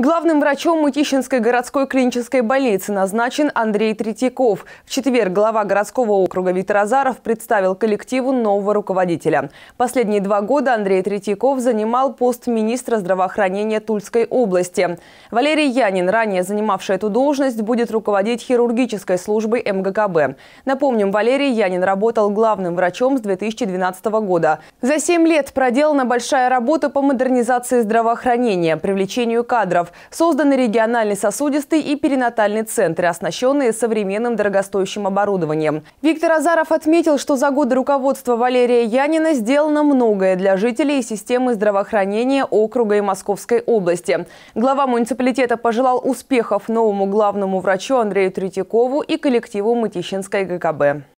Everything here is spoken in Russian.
Главным врачом Мытищинской городской клинической больницы назначен Андрей Третьяков. В четверг глава городского округа Виктор Азаров представил коллективу нового руководителя. Последние два года Андрей Третьяков занимал пост министра здравоохранения Тульской области. Валерий Янин, ранее занимавший эту должность, будет руководить хирургической службой МГКБ. Напомним, Валерий Янин работал главным врачом с 2012 года. За семь лет проделана большая работа по модернизации здравоохранения, привлечению кадров, Созданы региональный сосудистый и перинатальный центры, оснащенные современным дорогостоящим оборудованием. Виктор Азаров отметил, что за годы руководства Валерия Янина сделано многое для жителей и системы здравоохранения округа и Московской области. Глава муниципалитета пожелал успехов новому главному врачу Андрею Третьякову и коллективу Мытищинской ГКБ.